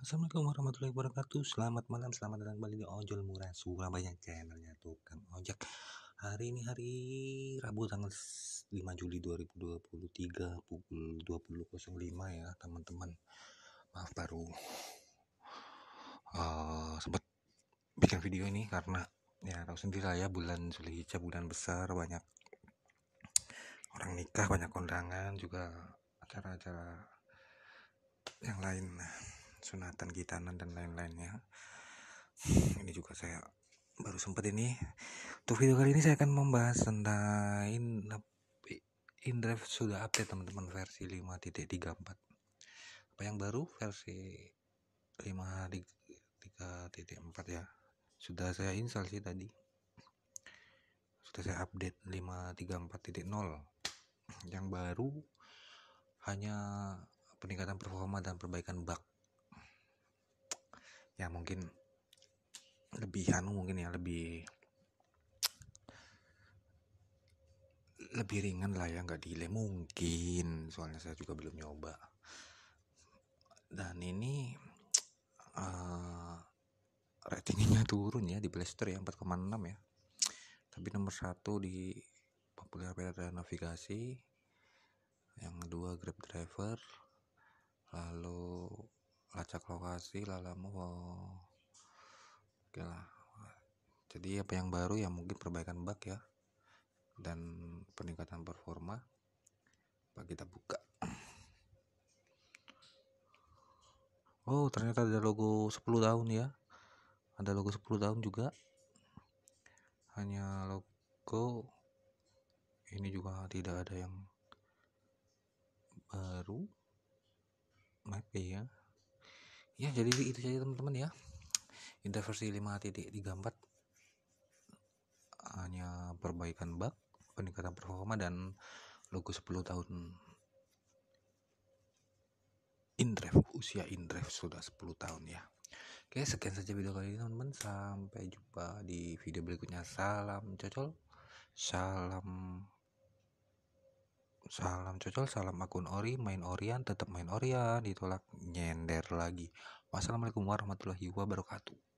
Assalamualaikum warahmatullahi wabarakatuh Selamat malam, selamat datang kembali di Ojol Murah Surabaya channelnya Tukang Ojek Hari ini hari Rabu tanggal 5 Juli 2023 Pukul 20.05 ya teman-teman Maaf baru uh, eh, Sempat bikin video ini karena Ya tahu sendiri lah ya bulan hijab bulan besar Banyak orang nikah, banyak kondangan Juga acara-acara yang lain Nah sunatan gitanan dan lain-lainnya ini juga saya baru sempat ini untuk video kali ini saya akan membahas tentang in, InDrive sudah update teman-teman versi 5.34 apa yang baru versi 5.3.4 ya sudah saya install sih tadi sudah saya update 534.0 yang baru hanya peningkatan performa dan perbaikan bug ya mungkin lebih hanu mungkin ya lebih lebih ringan lah ya nggak delay mungkin soalnya saya juga belum nyoba dan ini uh, ratingnya turun ya di Play Store ya 4,6 ya tapi nomor satu di populer peta navigasi yang kedua Grab Driver lalu lacak lokasi lalamu oke lah jadi apa yang baru ya mungkin perbaikan bug ya dan peningkatan performa pak kita buka oh ternyata ada logo 10 tahun ya ada logo 10 tahun juga hanya logo ini juga tidak ada yang baru map ya ya jadi itu saja teman-teman ya versi 5.34 hanya perbaikan bug peningkatan performa dan logo 10 tahun Indrive usia Indrive sudah 10 tahun ya Oke sekian saja video kali ini teman-teman sampai jumpa di video berikutnya salam cocol salam Salam cocol, salam akun ori, main orian, tetap main orian, ditolak nyender lagi. Wassalamualaikum warahmatullahi wabarakatuh.